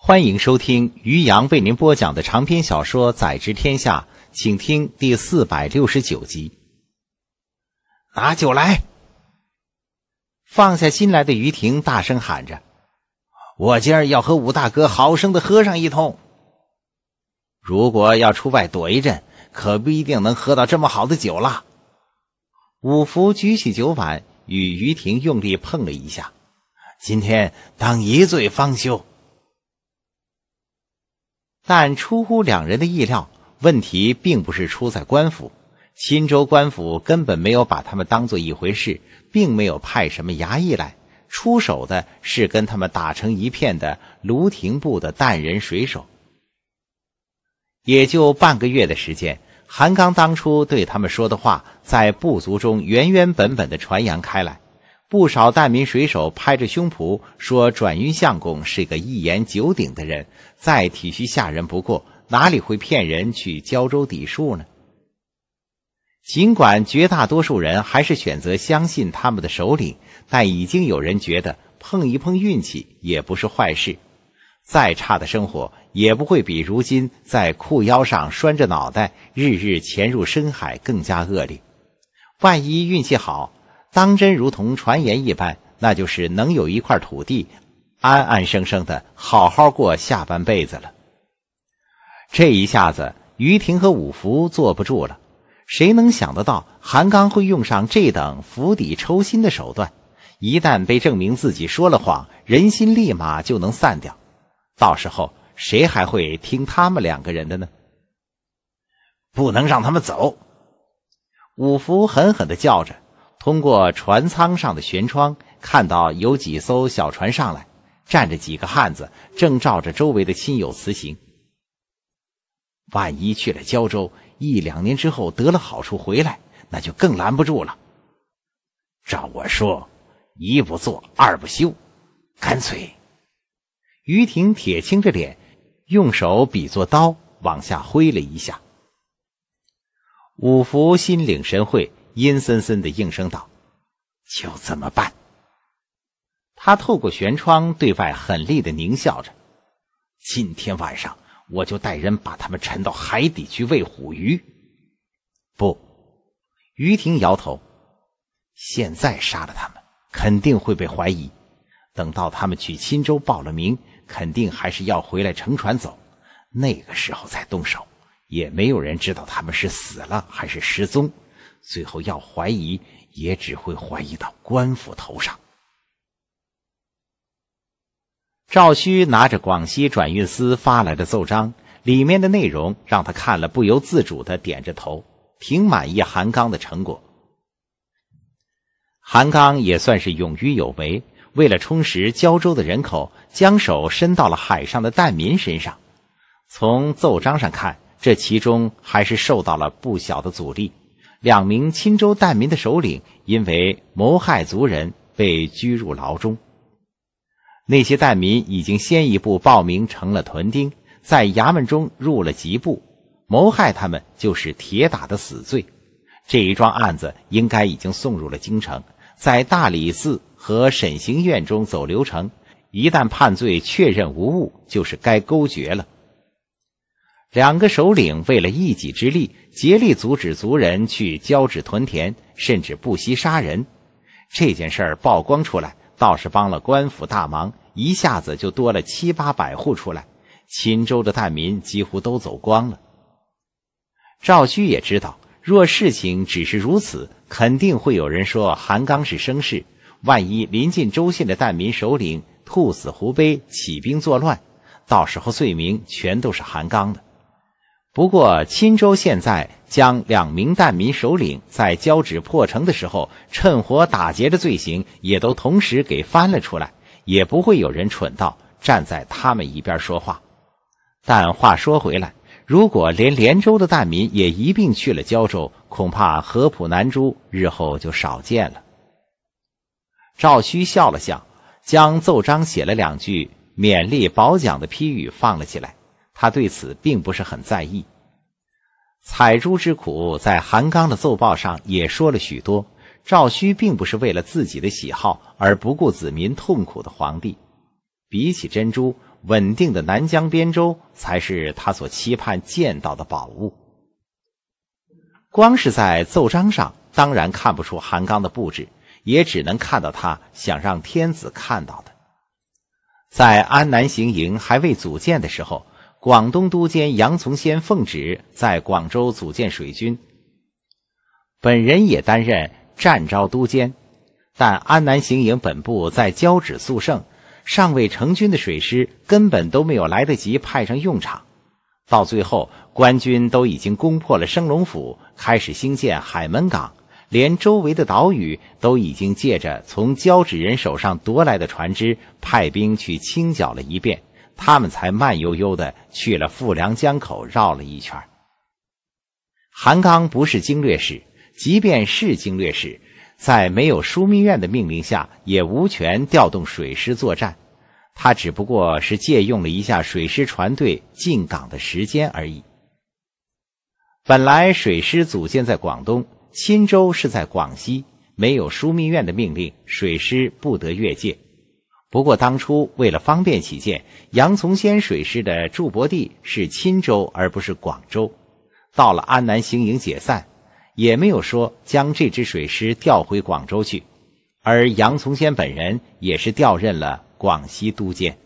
欢迎收听于洋为您播讲的长篇小说《宰执天下》，请听第四百六十九集。拿酒来！放下心来的于婷大声喊着：“我今儿要和武大哥好生的喝上一通。如果要出外躲一阵，可不一定能喝到这么好的酒了。”五福举起酒碗，与于婷用力碰了一下：“今天当一醉方休。”但出乎两人的意料，问题并不是出在官府，钦州官府根本没有把他们当做一回事，并没有派什么衙役来，出手的是跟他们打成一片的卢廷部的淡人水手。也就半个月的时间，韩刚当初对他们说的话，在部族中原原本本的传扬开来。不少大民水手拍着胸脯说：“转运相公是个一言九鼎的人，再体恤下人不过，哪里会骗人去胶州抵数呢？”尽管绝大多数人还是选择相信他们的首领，但已经有人觉得碰一碰运气也不是坏事。再差的生活也不会比如今在裤腰上拴着脑袋，日日潜入深海更加恶劣。万一运气好。当真如同传言一般，那就是能有一块土地，安安生生的好好过下半辈子了。这一下子，于婷和五福坐不住了。谁能想得到韩刚会用上这等釜底抽薪的手段？一旦被证明自己说了谎，人心立马就能散掉。到时候谁还会听他们两个人的呢？不能让他们走！五福狠狠的叫着。通过船舱上的舷窗，看到有几艘小船上来，站着几个汉子，正照着周围的亲友辞行。万一去了胶州，一两年之后得了好处回来，那就更拦不住了。照我说，一不做二不休，干脆。于婷铁青着脸，用手比作刀，往下挥了一下。五福心领神会。阴森森的应声道：“就这么办？”他透过舷窗对外狠厉的狞笑着：“今天晚上我就带人把他们沉到海底去喂虎鱼。”不，于婷摇头：“现在杀了他们，肯定会被怀疑。等到他们去钦州报了名，肯定还是要回来乘船走。那个时候再动手，也没有人知道他们是死了还是失踪。”最后要怀疑，也只会怀疑到官府头上。赵虚拿着广西转运司发来的奏章，里面的内容让他看了，不由自主的点着头，挺满意韩刚的成果。韩刚也算是勇于有为，为了充实胶州的人口，将手伸到了海上的难民身上。从奏章上看，这其中还是受到了不小的阻力。两名钦州难民的首领因为谋害族人被拘入牢中，那些难民已经先一步报名成了屯丁，在衙门中入了籍部，谋害他们就是铁打的死罪。这一桩案子应该已经送入了京城，在大理寺和审刑院中走流程，一旦判罪确认无误，就是该勾决了。两个首领为了一己之利，竭力阻止族人去交趾屯田，甚至不惜杀人。这件事儿曝光出来，倒是帮了官府大忙，一下子就多了七八百户出来。钦州的难民几乎都走光了。赵胥也知道，若事情只是如此，肯定会有人说韩刚是生事。万一临近州县的难民首领兔死狐悲，起兵作乱，到时候罪名全都是韩刚的。不过钦州现在将两名弹民首领在交趾破城的时候趁火打劫的罪行也都同时给翻了出来，也不会有人蠢到站在他们一边说话。但话说回来，如果连连州的弹民也一并去了胶州，恐怕合浦南珠日后就少见了。赵虚笑了笑，将奏章写了两句勉励褒奖的批语放了起来。他对此并不是很在意。采珠之苦，在韩刚的奏报上也说了许多。赵顼并不是为了自己的喜好而不顾子民痛苦的皇帝。比起珍珠，稳定的南疆边州才是他所期盼见到的宝物。光是在奏章上，当然看不出韩刚的布置，也只能看到他想让天子看到的。在安南行营还未组建的时候。广东督监杨从先奉旨在广州组建水军，本人也担任战招督监，但安南行营本部在交趾肃胜，尚未成军的水师根本都没有来得及派上用场。到最后，官军都已经攻破了升龙府，开始兴建海门港，连周围的岛屿都已经借着从交趾人手上夺来的船只，派兵去清剿了一遍。他们才慢悠悠的去了富良江口，绕了一圈。韩刚不是经略使，即便是经略使，在没有枢密院的命令下，也无权调动水师作战。他只不过是借用了一下水师船队进港的时间而已。本来水师组建在广东，钦州是在广西，没有枢密院的命令，水师不得越界。不过当初为了方便起见，杨从先水师的驻泊地是钦州而不是广州。到了安南行营解散，也没有说将这支水师调回广州去，而杨从先本人也是调任了广西督监。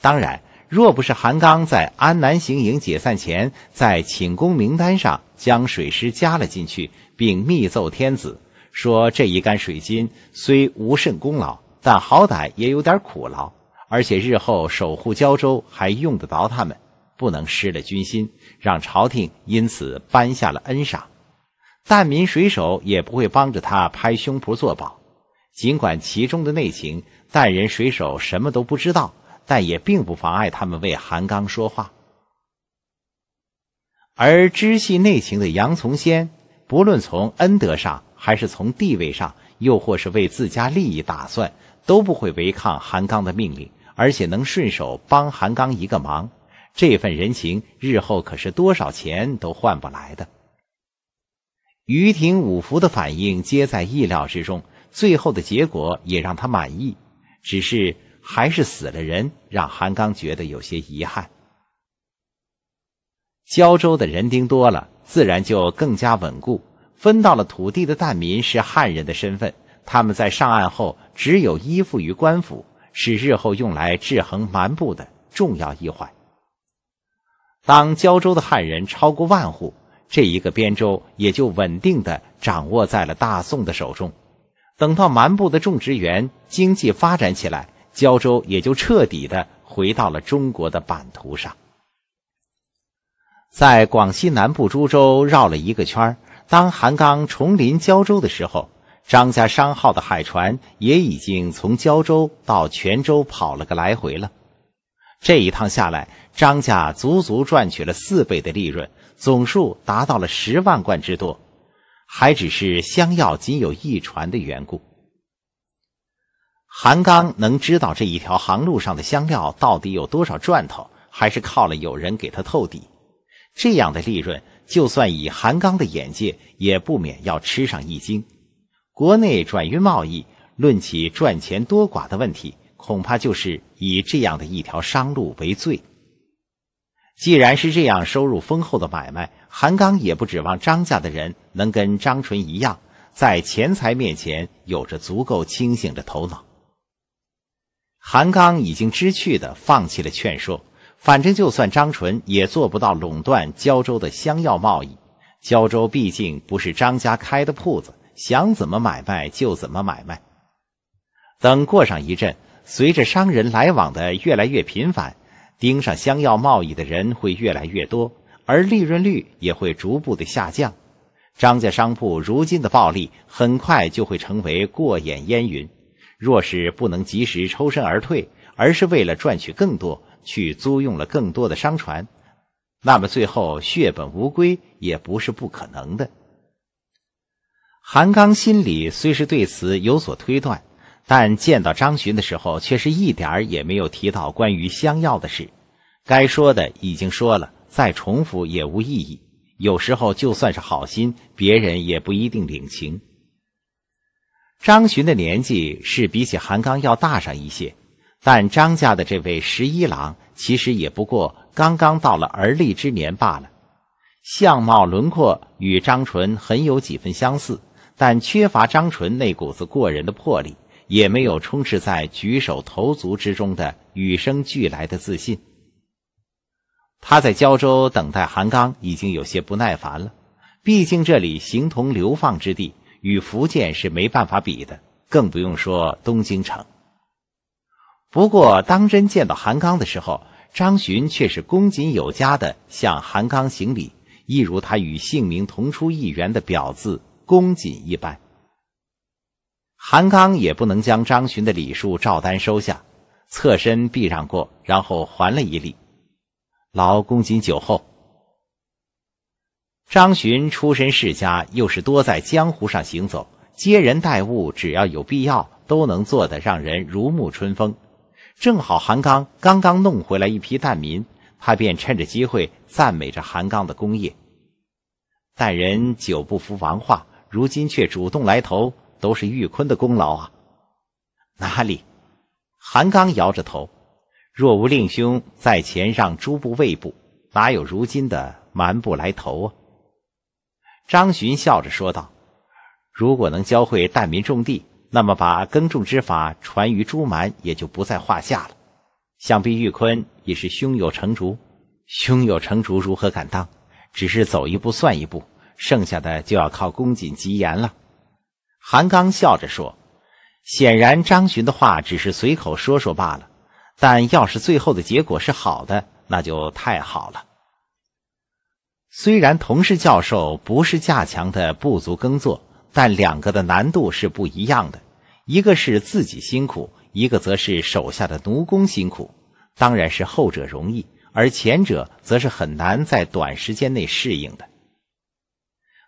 当然，若不是韩刚在安南行营解散前在请功名单上将水师加了进去，并密奏天子说这一干水军虽无甚功劳。但好歹也有点苦劳，而且日后守护胶州还用得着他们，不能失了军心，让朝廷因此颁下了恩赏。但民水手也不会帮着他拍胸脯作保，尽管其中的内情，但人水手什么都不知道，但也并不妨碍他们为韩刚说话。而知悉内情的杨从先，不论从恩德上，还是从地位上，又或是为自家利益打算。都不会违抗韩刚的命令，而且能顺手帮韩刚一个忙，这份人情日后可是多少钱都换不来的。于廷五福的反应皆在意料之中，最后的结果也让他满意，只是还是死了人，让韩刚觉得有些遗憾。胶州的人丁多了，自然就更加稳固。分到了土地的难民是汉人的身份。他们在上岸后，只有依附于官府，是日后用来制衡蛮部的重要一环。当胶州的汉人超过万户，这一个边州也就稳定的掌握在了大宋的手中。等到蛮部的种植园经济发展起来，胶州也就彻底的回到了中国的版图上。在广西南部株洲绕了一个圈当韩刚重临胶州的时候。张家商号的海船也已经从胶州到泉州跑了个来回了，这一趟下来，张家足足赚取了四倍的利润，总数达到了十万贯之多，还只是香药仅有一船的缘故。韩刚能知道这一条航路上的香料到底有多少赚头，还是靠了有人给他透底。这样的利润，就算以韩刚的眼界，也不免要吃上一惊。国内转运贸易，论起赚钱多寡的问题，恐怕就是以这样的一条商路为最。既然是这样收入丰厚的买卖，韩刚也不指望张家的人能跟张纯一样，在钱财面前有着足够清醒的头脑。韩刚已经知趣的放弃了劝说，反正就算张纯也做不到垄断胶州的香药贸易，胶州毕竟不是张家开的铺子。想怎么买卖就怎么买卖。等过上一阵，随着商人来往的越来越频繁，盯上香药贸易的人会越来越多，而利润率也会逐步的下降。张家商铺如今的暴利，很快就会成为过眼烟云。若是不能及时抽身而退，而是为了赚取更多，去租用了更多的商船，那么最后血本无归也不是不可能的。韩刚心里虽是对此有所推断，但见到张巡的时候，却是一点儿也没有提到关于香药的事。该说的已经说了，再重复也无意义。有时候就算是好心，别人也不一定领情。张巡的年纪是比起韩刚要大上一些，但张家的这位十一郎其实也不过刚刚到了而立之年罢了。相貌轮廓与张纯很有几分相似。但缺乏张纯那股子过人的魄力，也没有充斥在举手投足之中的与生俱来的自信。他在胶州等待韩刚，已经有些不耐烦了。毕竟这里形同流放之地，与福建是没办法比的，更不用说东京城。不过当真见到韩刚的时候，张巡却是恭谨有加的向韩刚行礼，一如他与姓名同出一源的表字。恭谨一般，韩刚也不能将张巡的礼数照单收下，侧身避让过，然后还了一礼。劳公瑾酒后，张巡出身世家，又是多在江湖上行走，接人待物，只要有必要，都能做得让人如沐春风。正好韩刚刚刚弄回来一批蛋民，他便趁着机会赞美着韩刚的功业。但人久不服王化。如今却主动来投，都是玉坤的功劳啊！哪里？韩刚摇着头。若无令兄在前让诸部畏部，哪有如今的蛮部来投啊？张巡笑着说道：“如果能教会但民种地，那么把耕种之法传于诸蛮，也就不在话下了。想必玉坤也是胸有成竹。胸有成竹，如何敢当？只是走一步算一步。”剩下的就要靠公瑾吉言了，韩刚笑着说：“显然张巡的话只是随口说说罢了，但要是最后的结果是好的，那就太好了。”虽然同是教授，不是架墙的不足耕作，但两个的难度是不一样的，一个是自己辛苦，一个则是手下的奴工辛苦，当然是后者容易，而前者则是很难在短时间内适应的。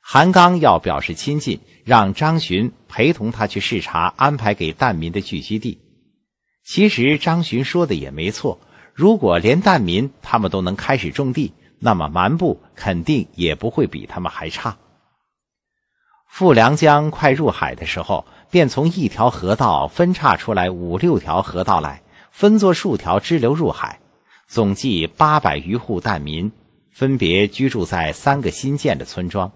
韩刚要表示亲近，让张巡陪同他去视察安排给难民的聚居地。其实张巡说的也没错，如果连难民他们都能开始种地，那么蛮部肯定也不会比他们还差。富良江快入海的时候，便从一条河道分叉出来五六条河道来，分作数条支流入海，总计八百余户难民，分别居住在三个新建的村庄。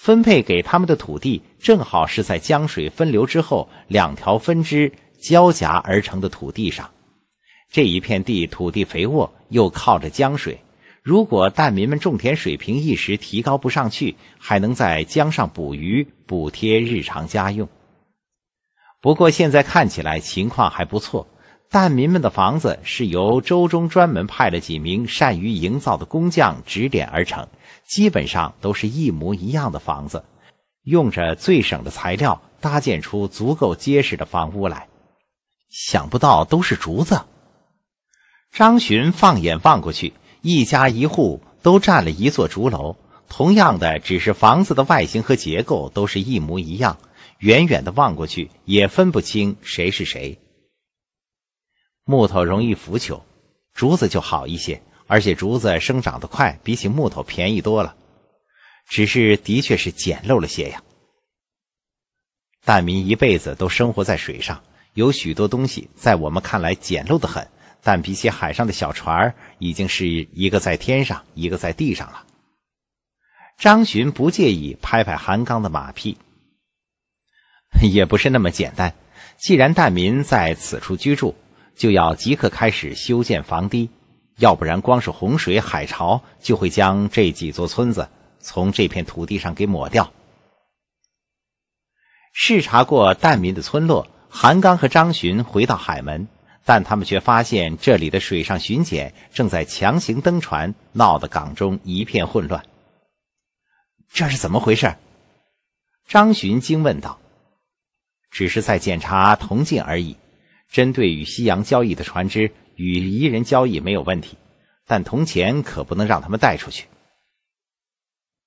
分配给他们的土地正好是在江水分流之后两条分支交夹而成的土地上，这一片地土地肥沃，又靠着江水。如果蛋民们种田水平一时提高不上去，还能在江上捕鱼补贴日常家用。不过现在看起来情况还不错。蛋民们的房子是由周中专门派了几名善于营造的工匠指点而成，基本上都是一模一样的房子，用着最省的材料搭建出足够结实的房屋来。想不到都是竹子。张巡放眼望过去，一家一户都占了一座竹楼，同样的只是房子的外形和结构都是一模一样，远远的望过去也分不清谁是谁。木头容易腐朽，竹子就好一些，而且竹子生长得快，比起木头便宜多了。只是的确是简陋了些呀。蛋民一辈子都生活在水上，有许多东西在我们看来简陋的很，但比起海上的小船，已经是一个在天上，一个在地上了。张巡不介意拍拍韩刚的马屁，也不是那么简单。既然蛋民在此处居住，就要即刻开始修建防堤，要不然光是洪水、海潮就会将这几座村子从这片土地上给抹掉。视察过难民的村落，韩刚和张巡回到海门，但他们却发现这里的水上巡检正在强行登船，闹得港中一片混乱。这是怎么回事？张巡惊问道。只是在检查铜镜而已。针对与西洋交易的船只，与彝人交易没有问题，但铜钱可不能让他们带出去。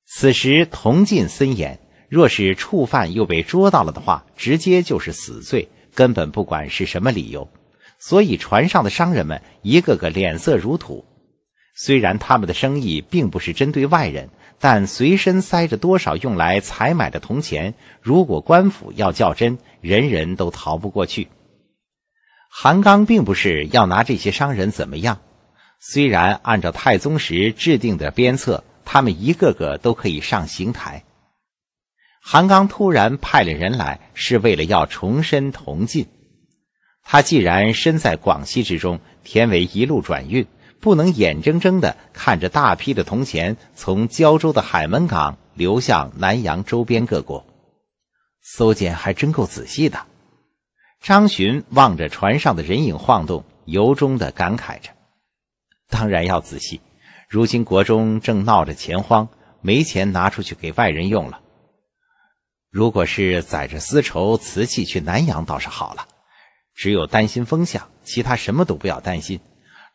此时铜禁森严，若是触犯又被捉到了的话，直接就是死罪，根本不管是什么理由。所以船上的商人们一个个脸色如土。虽然他们的生意并不是针对外人，但随身塞着多少用来采买的铜钱，如果官府要较真，人人都逃不过去。韩刚并不是要拿这些商人怎么样，虽然按照太宗时制定的鞭策，他们一个个都可以上刑台。韩刚突然派了人来，是为了要重申铜进。他既然身在广西之中，田为一路转运，不能眼睁睁地看着大批的铜钱从胶州的海门港流向南洋周边各国。搜检还真够仔细的。张巡望着船上的人影晃动，由衷的感慨着：“当然要仔细。如今国中正闹着钱荒，没钱拿出去给外人用了。如果是载着丝绸、瓷器去南洋，倒是好了。只有担心风向，其他什么都不要担心。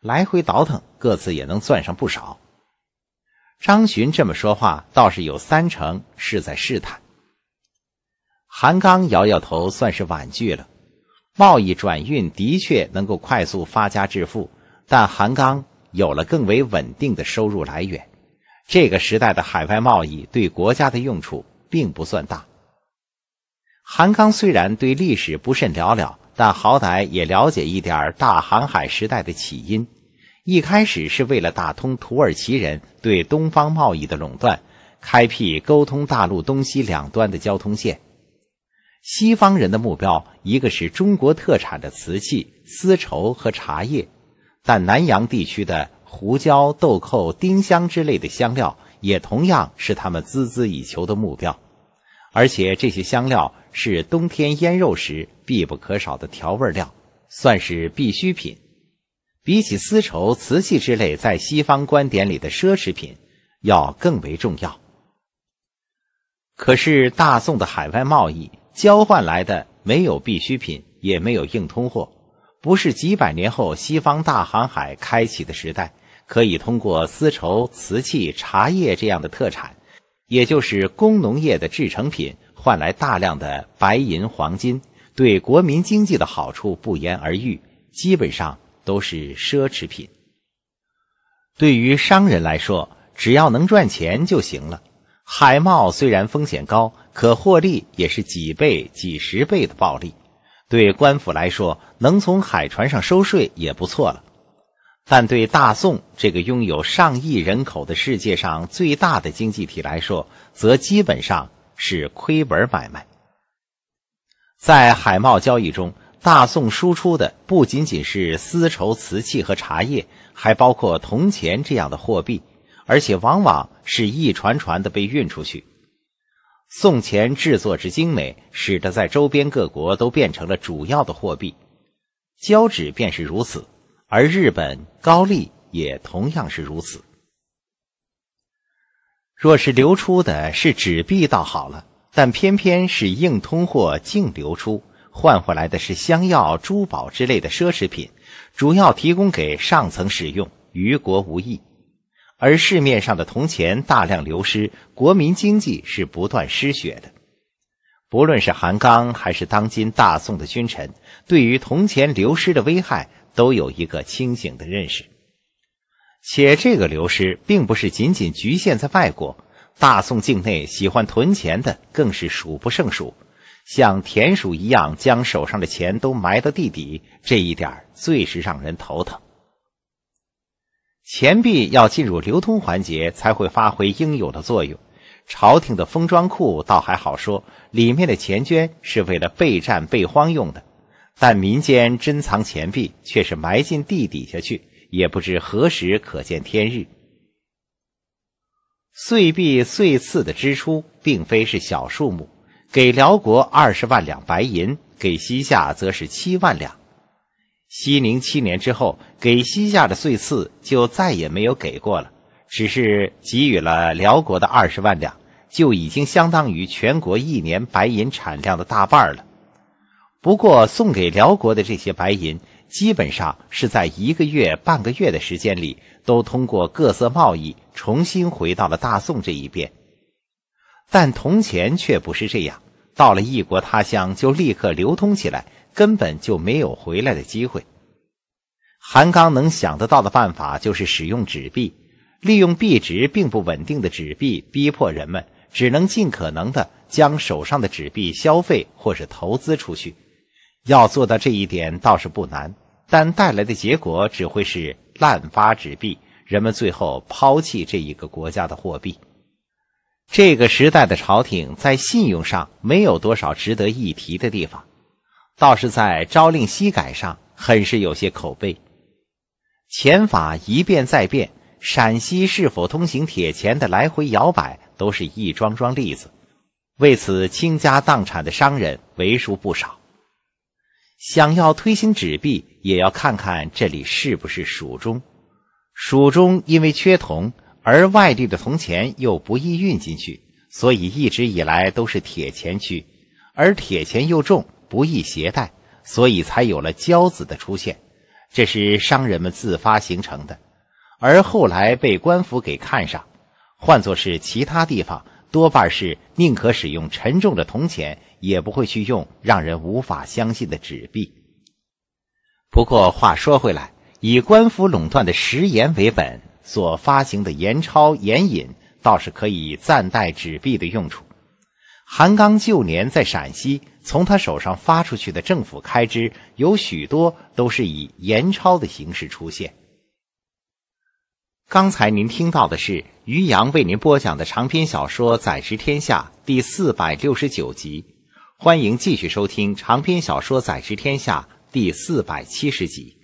来回倒腾，各自也能赚上不少。”张巡这么说话，倒是有三成是在试探。韩刚摇摇头，算是婉拒了。贸易转运的确能够快速发家致富，但韩刚有了更为稳定的收入来源。这个时代的海外贸易对国家的用处并不算大。韩刚虽然对历史不甚了了，但好歹也了解一点大航海时代的起因。一开始是为了打通土耳其人对东方贸易的垄断，开辟沟通大陆东西两端的交通线。西方人的目标，一个是中国特产的瓷器、丝绸和茶叶，但南洋地区的胡椒、豆蔻、丁香之类的香料，也同样是他们孜孜以求的目标。而且这些香料是冬天腌肉时必不可少的调味料，算是必需品。比起丝绸、瓷器之类在西方观点里的奢侈品，要更为重要。可是大宋的海外贸易。交换来的没有必需品，也没有硬通货，不是几百年后西方大航海开启的时代，可以通过丝绸、瓷器、茶叶这样的特产，也就是工农业的制成品，换来大量的白银、黄金，对国民经济的好处不言而喻。基本上都是奢侈品，对于商人来说，只要能赚钱就行了。海贸虽然风险高，可获利也是几倍、几十倍的暴利。对官府来说，能从海船上收税也不错了，但对大宋这个拥有上亿人口的世界上最大的经济体来说，则基本上是亏本买卖。在海贸交易中，大宋输出的不仅仅是丝绸、瓷器和茶叶，还包括铜钱这样的货币。而且往往是一船船的被运出去，宋钱制作之精美，使得在周边各国都变成了主要的货币。交纸便是如此，而日本、高丽也同样是如此。若是流出的是纸币，倒好了，但偏偏是硬通货净流出，换回来的是香药、珠宝之类的奢侈品，主要提供给上层使用，于国无益。而市面上的铜钱大量流失，国民经济是不断失血的。不论是韩刚，还是当今大宋的君臣，对于铜钱流失的危害都有一个清醒的认识。且这个流失并不是仅仅局限在外国，大宋境内喜欢囤钱的更是数不胜数，像田鼠一样将手上的钱都埋到地底，这一点最是让人头疼。钱币要进入流通环节，才会发挥应有的作用。朝廷的封装库倒还好说，里面的钱绢是为了备战备荒用的；但民间珍藏钱币，却是埋进地底下去，也不知何时可见天日。碎币碎次的支出，并非是小数目。给辽国二十万两白银，给西夏则是七万两。西宁七年之后，给西夏的岁赐就再也没有给过了，只是给予了辽国的二十万两，就已经相当于全国一年白银产量的大半了。不过，送给辽国的这些白银，基本上是在一个月、半个月的时间里，都通过各色贸易重新回到了大宋这一边。但铜钱却不是这样，到了异国他乡就立刻流通起来。根本就没有回来的机会。韩刚能想得到的办法，就是使用纸币，利用币值并不稳定的纸币，逼迫人们只能尽可能的将手上的纸币消费或是投资出去。要做到这一点倒是不难，但带来的结果只会是滥发纸币，人们最后抛弃这一个国家的货币。这个时代的朝廷在信用上没有多少值得一提的地方。倒是在朝令夕改上很是有些口碑，钱法一变再变，陕西是否通行铁钱的来回摇摆，都是一桩桩例子。为此倾家荡产的商人为数不少。想要推行纸币，也要看看这里是不是蜀中。蜀中因为缺铜，而外地的铜钱又不易运进去，所以一直以来都是铁钱区，而铁钱又重。不易携带，所以才有了交子的出现，这是商人们自发形成的，而后来被官府给看上。换作是其他地方，多半是宁可使用沉重的铜钱，也不会去用让人无法相信的纸币。不过话说回来，以官府垄断的食盐为本所发行的盐钞、盐引，倒是可以暂代纸币的用处。韩刚旧年在陕西。从他手上发出去的政府开支，有许多都是以盐钞的形式出现。刚才您听到的是于洋为您播讲的长篇小说《宰执天下》第四百六十九集，欢迎继续收听长篇小说《宰执天下》第四百七十集。